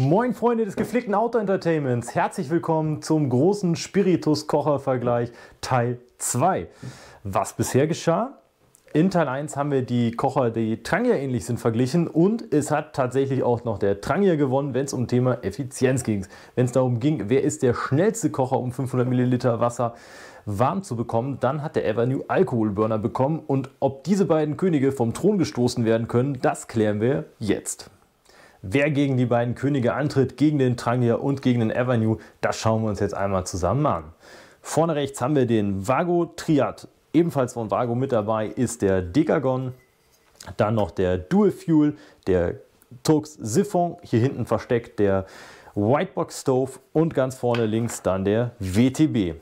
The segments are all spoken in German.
Moin Freunde des gepflegten auto Entertainments, herzlich willkommen zum großen Spiritus-Kocher-Vergleich Teil 2. Was bisher geschah? In Teil 1 haben wir die Kocher, die Trangier ähnlich sind, verglichen und es hat tatsächlich auch noch der Trangier gewonnen, wenn es um Thema Effizienz ging. Wenn es darum ging, wer ist der schnellste Kocher, um 500 Milliliter Wasser warm zu bekommen, dann hat der Evernew Alkoholburner bekommen und ob diese beiden Könige vom Thron gestoßen werden können, das klären wir jetzt. Wer gegen die beiden Könige antritt, gegen den Trangier und gegen den Avenue, das schauen wir uns jetzt einmal zusammen an. Vorne rechts haben wir den Vago Triad. Ebenfalls von Vago mit dabei ist der Decagon, dann noch der Dual Fuel, der Tux Siphon, hier hinten versteckt der Whitebox Stove und ganz vorne links dann der WTB.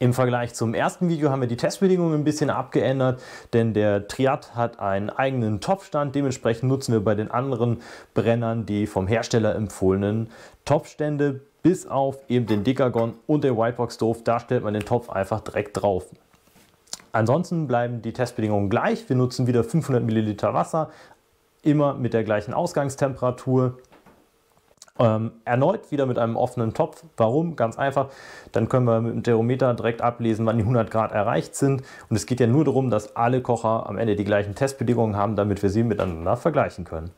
Im Vergleich zum ersten Video haben wir die Testbedingungen ein bisschen abgeändert, denn der Triad hat einen eigenen Topfstand. Dementsprechend nutzen wir bei den anderen Brennern die vom Hersteller empfohlenen Topfstände, bis auf eben den Dekagon und den Whitebox Stove. Da stellt man den Topf einfach direkt drauf. Ansonsten bleiben die Testbedingungen gleich. Wir nutzen wieder 500 Milliliter Wasser, immer mit der gleichen Ausgangstemperatur. Ähm, erneut wieder mit einem offenen Topf. Warum? Ganz einfach. Dann können wir mit dem Thermometer direkt ablesen, wann die 100 Grad erreicht sind. Und es geht ja nur darum, dass alle Kocher am Ende die gleichen Testbedingungen haben, damit wir sie miteinander vergleichen können.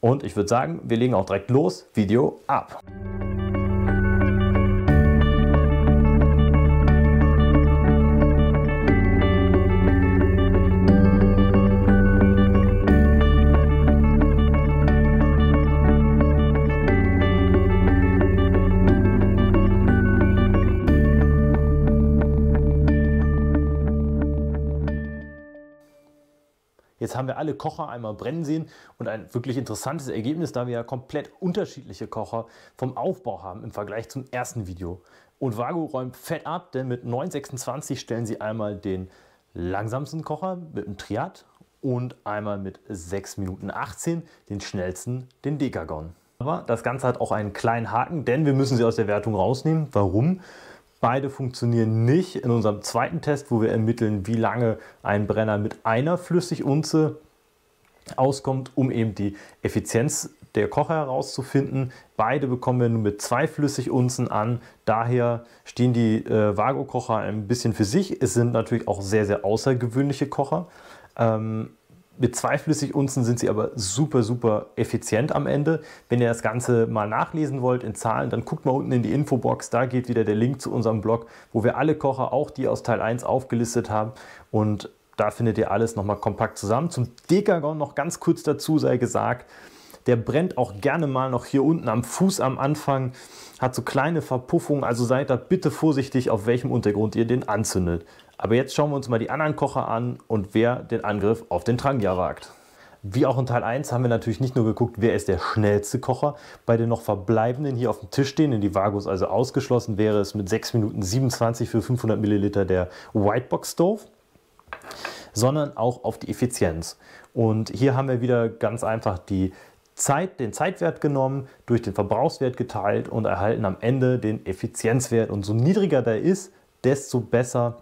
Und ich würde sagen, wir legen auch direkt los. Video ab. Jetzt haben wir alle Kocher einmal brennen sehen und ein wirklich interessantes Ergebnis, da wir ja komplett unterschiedliche Kocher vom Aufbau haben im Vergleich zum ersten Video. Und Vago räumt fett ab, denn mit 926 stellen sie einmal den langsamsten Kocher mit dem Triad und einmal mit 6 Minuten 18 den schnellsten, den Dekagon. Aber das Ganze hat auch einen kleinen Haken, denn wir müssen sie aus der Wertung rausnehmen. Warum? Beide funktionieren nicht. In unserem zweiten Test, wo wir ermitteln, wie lange ein Brenner mit einer Flüssigunze auskommt, um eben die Effizienz der Kocher herauszufinden. Beide bekommen wir nur mit zwei Flüssigunzen an. Daher stehen die äh, Vago-Kocher ein bisschen für sich. Es sind natürlich auch sehr, sehr außergewöhnliche Kocher. Ähm, mit zwei Flüssigunzen sind sie aber super, super effizient am Ende. Wenn ihr das Ganze mal nachlesen wollt in Zahlen, dann guckt mal unten in die Infobox. Da geht wieder der Link zu unserem Blog, wo wir alle Kocher, auch die aus Teil 1, aufgelistet haben. Und da findet ihr alles nochmal kompakt zusammen. Zum Dekagon noch ganz kurz dazu sei gesagt, der brennt auch gerne mal noch hier unten am Fuß am Anfang, hat so kleine Verpuffungen, also seid da bitte vorsichtig, auf welchem Untergrund ihr den anzündet. Aber jetzt schauen wir uns mal die anderen Kocher an und wer den Angriff auf den Trangia wagt. Wie auch in Teil 1 haben wir natürlich nicht nur geguckt, wer ist der schnellste Kocher. Bei den noch verbleibenden hier auf dem Tisch stehenden, die Vagos also ausgeschlossen, wäre es mit 6 Minuten 27 für 500 Milliliter der Whitebox Stove, sondern auch auf die Effizienz. Und hier haben wir wieder ganz einfach die Zeit, den Zeitwert genommen, durch den Verbrauchswert geteilt und erhalten am Ende den Effizienzwert. Und so niedriger der ist, desto besser,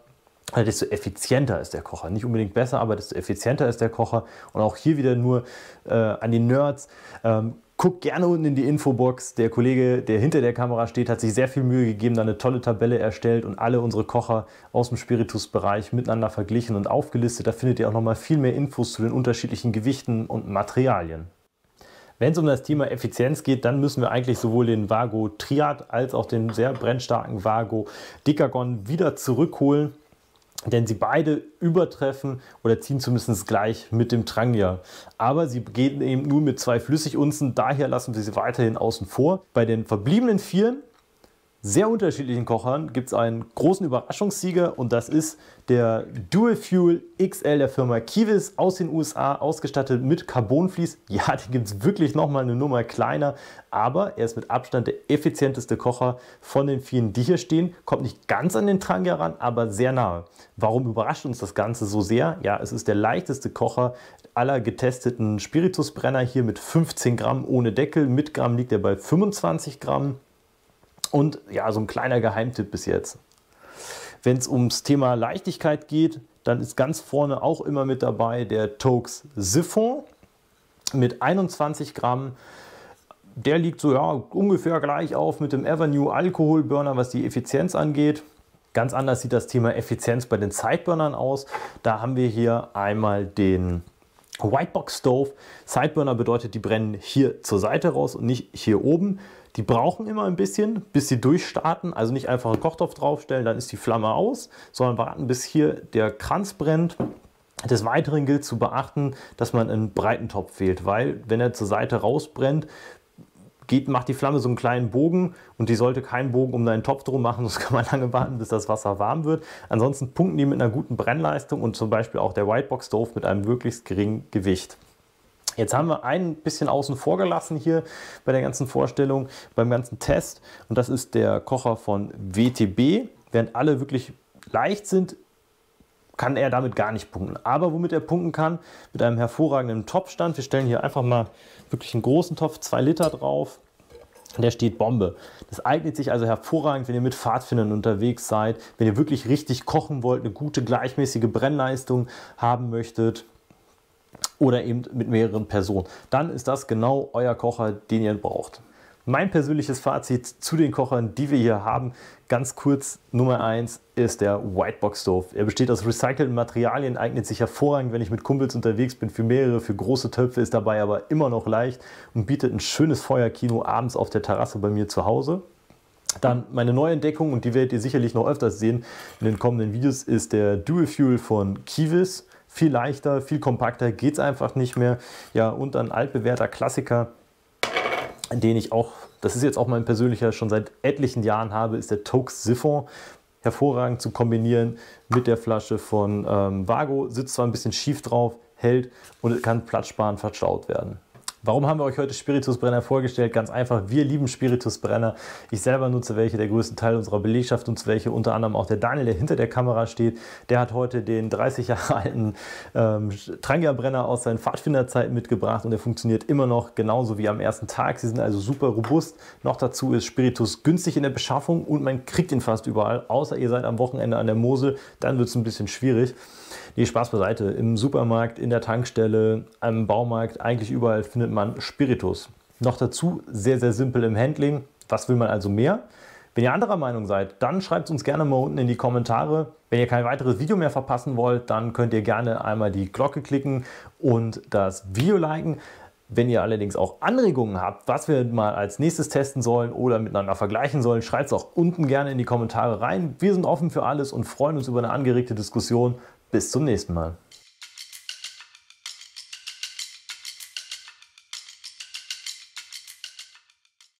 äh, desto effizienter ist der Kocher. Nicht unbedingt besser, aber desto effizienter ist der Kocher. Und auch hier wieder nur äh, an die Nerds. Ähm, Guckt gerne unten in die Infobox. Der Kollege, der hinter der Kamera steht, hat sich sehr viel Mühe gegeben, da eine tolle Tabelle erstellt und alle unsere Kocher aus dem Spiritusbereich miteinander verglichen und aufgelistet. Da findet ihr auch nochmal viel mehr Infos zu den unterschiedlichen Gewichten und Materialien. Wenn es um das Thema Effizienz geht, dann müssen wir eigentlich sowohl den Vago Triad als auch den sehr brennstarken Vago Decagon wieder zurückholen. Denn sie beide übertreffen oder ziehen zumindest gleich mit dem Trangia. Aber sie gehen eben nur mit zwei Flüssigunzen, daher lassen wir sie weiterhin außen vor. Bei den verbliebenen Vieren sehr unterschiedlichen Kochern gibt es einen großen Überraschungssieger und das ist der Dual Fuel XL der Firma Kiwis aus den USA, ausgestattet mit Carbonflies. Ja, den gibt es wirklich nochmal eine Nummer kleiner, aber er ist mit Abstand der effizienteste Kocher von den vielen, die hier stehen. Kommt nicht ganz an den Trang heran, aber sehr nahe. Warum überrascht uns das Ganze so sehr? Ja, es ist der leichteste Kocher aller getesteten Spiritusbrenner hier mit 15 Gramm ohne Deckel. Mit Gramm liegt er bei 25 Gramm. Und ja, so ein kleiner Geheimtipp bis jetzt. Wenn es ums Thema Leichtigkeit geht, dann ist ganz vorne auch immer mit dabei der Tox Siphon mit 21 Gramm. Der liegt so ja, ungefähr gleich auf mit dem Avenue Alkohol Burner, was die Effizienz angeht. Ganz anders sieht das Thema Effizienz bei den Zeitburnern aus. Da haben wir hier einmal den Whitebox Stove. Sideburner bedeutet, die brennen hier zur Seite raus und nicht hier oben. Die brauchen immer ein bisschen, bis sie durchstarten. Also nicht einfach einen Kochtopf draufstellen, dann ist die Flamme aus, sondern warten, bis hier der Kranz brennt. Des Weiteren gilt zu beachten, dass man einen breiten Topf wählt, weil wenn er zur Seite rausbrennt, geht, macht die Flamme so einen kleinen Bogen und die sollte keinen Bogen um deinen Topf drum machen, sonst kann man lange warten, bis das Wasser warm wird. Ansonsten punkten die mit einer guten Brennleistung und zum Beispiel auch der Whitebox Stove mit einem möglichst geringen Gewicht. Jetzt haben wir ein bisschen außen vor gelassen hier bei der ganzen Vorstellung, beim ganzen Test und das ist der Kocher von WTB. Während alle wirklich leicht sind, kann er damit gar nicht punkten. Aber womit er punkten kann, mit einem hervorragenden Topfstand. Wir stellen hier einfach mal wirklich einen großen Topf, zwei Liter drauf. Der steht Bombe. Das eignet sich also hervorragend, wenn ihr mit Pfadfindern unterwegs seid, wenn ihr wirklich richtig kochen wollt, eine gute gleichmäßige Brennleistung haben möchtet oder eben mit mehreren Personen. Dann ist das genau euer Kocher, den ihr braucht. Mein persönliches Fazit zu den Kochern, die wir hier haben, ganz kurz, Nummer 1 ist der Whitebox Stove. Er besteht aus recycelten Materialien, eignet sich hervorragend, wenn ich mit Kumpels unterwegs bin, für mehrere, für große Töpfe, ist dabei aber immer noch leicht und bietet ein schönes Feuerkino abends auf der Terrasse bei mir zu Hause. Dann meine neue Entdeckung, und die werdet ihr sicherlich noch öfters sehen in den kommenden Videos, ist der Dual Fuel von Kiwis. Viel leichter, viel kompakter, geht es einfach nicht mehr. Ja, und ein altbewährter Klassiker, den ich auch, das ist jetzt auch mein persönlicher, schon seit etlichen Jahren habe, ist der Tox Siphon. Hervorragend zu kombinieren mit der Flasche von ähm, Vago. Sitzt zwar ein bisschen schief drauf, hält und kann platzsparend verstaut werden. Warum haben wir euch heute Spiritusbrenner vorgestellt? Ganz einfach, wir lieben Spiritusbrenner. Ich selber nutze welche, der größte Teil unserer Belegschaft nutzt welche, unter anderem auch der Daniel, der hinter der Kamera steht. Der hat heute den 30 Jahre alten ähm, Trangia-Brenner aus seinen Pfadfinderzeiten mitgebracht und der funktioniert immer noch genauso wie am ersten Tag. Sie sind also super robust. Noch dazu ist Spiritus günstig in der Beschaffung und man kriegt ihn fast überall, außer ihr seid am Wochenende an der Mosel, dann wird es ein bisschen schwierig. Nee, Spaß beiseite. Im Supermarkt, in der Tankstelle, am Baumarkt, eigentlich überall findet man man Spiritus. Noch dazu sehr, sehr simpel im Handling. Was will man also mehr? Wenn ihr anderer Meinung seid, dann schreibt es uns gerne mal unten in die Kommentare. Wenn ihr kein weiteres Video mehr verpassen wollt, dann könnt ihr gerne einmal die Glocke klicken und das Video liken. Wenn ihr allerdings auch Anregungen habt, was wir mal als nächstes testen sollen oder miteinander vergleichen sollen, schreibt es auch unten gerne in die Kommentare rein. Wir sind offen für alles und freuen uns über eine angeregte Diskussion. Bis zum nächsten Mal.